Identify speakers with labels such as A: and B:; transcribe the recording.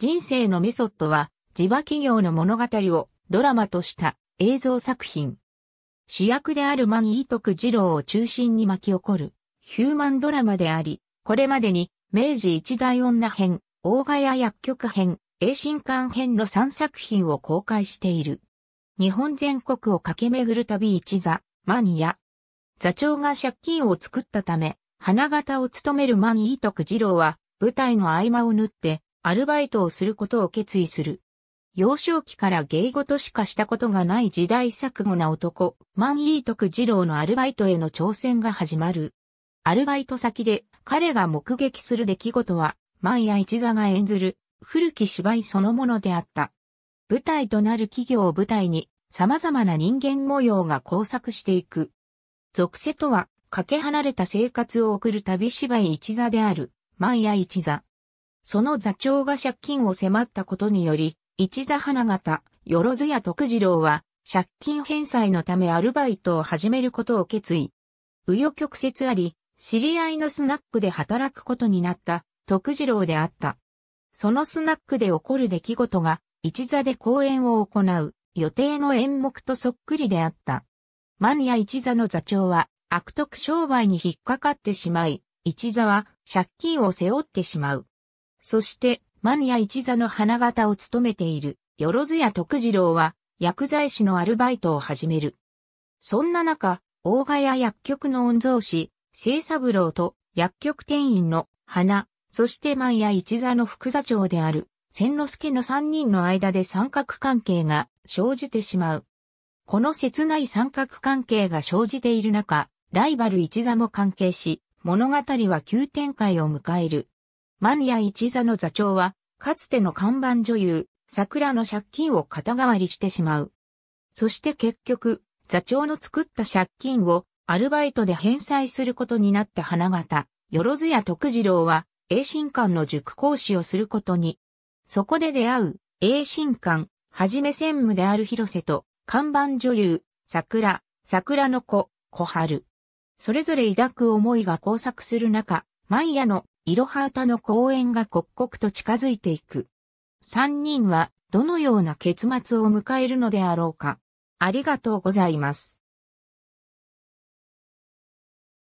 A: 人生のメソッドは、地場企業の物語をドラマとした映像作品。主役であるマニー徳ロ郎を中心に巻き起こるヒューマンドラマであり、これまでに明治一大女編、大賀屋薬局編、英新館編の3作品を公開している。日本全国を駆け巡る旅一座、マニア。座長が借金を作ったため、花形を務めるマニー徳ロ郎は、舞台の合間を縫って、アルバイトをすることを決意する。幼少期から芸事しかしたことがない時代錯誤な男、万イー徳二郎のアルバイトへの挑戦が始まる。アルバイト先で彼が目撃する出来事は、万屋一座が演ずる古き芝居そのものであった。舞台となる企業を舞台に様々な人間模様が交錯していく。属性とは、かけ離れた生活を送る旅芝居一座である、万屋一座。その座長が借金を迫ったことにより、一座花形、よろずや徳次郎は、借金返済のためアルバイトを始めることを決意。紆余曲折あり、知り合いのスナックで働くことになった徳次郎であった。そのスナックで起こる出来事が、一座で講演を行う予定の演目とそっくりであった。万屋一座の座長は悪徳商売に引っかかってしまい、一座は借金を背負ってしまう。そして、万屋一座の花形を務めている、よろずや徳次郎は、薬剤師のアルバイトを始める。そんな中、大賀屋薬局の御蔵師、清三郎と薬局店員の花、そして万屋一座の副座長である、千之助の三人の間で三角関係が生じてしまう。この切ない三角関係が生じている中、ライバル一座も関係し、物語は急展開を迎える。万谷一座の座長は、かつての看板女優、桜の借金を肩代わりしてしまう。そして結局、座長の作った借金をアルバイトで返済することになった花形、よろずや徳次郎は、英神館の塾講師をすることに。そこで出会う、英神館、はじめ専務である広瀬と、看板女優、桜、桜の子、小春。それぞれ抱く思いが交錯する中、マイヤのイロハータの公園が刻々と近づいていく。三人はどのような結末を迎えるのであろうか。ありがとうございます。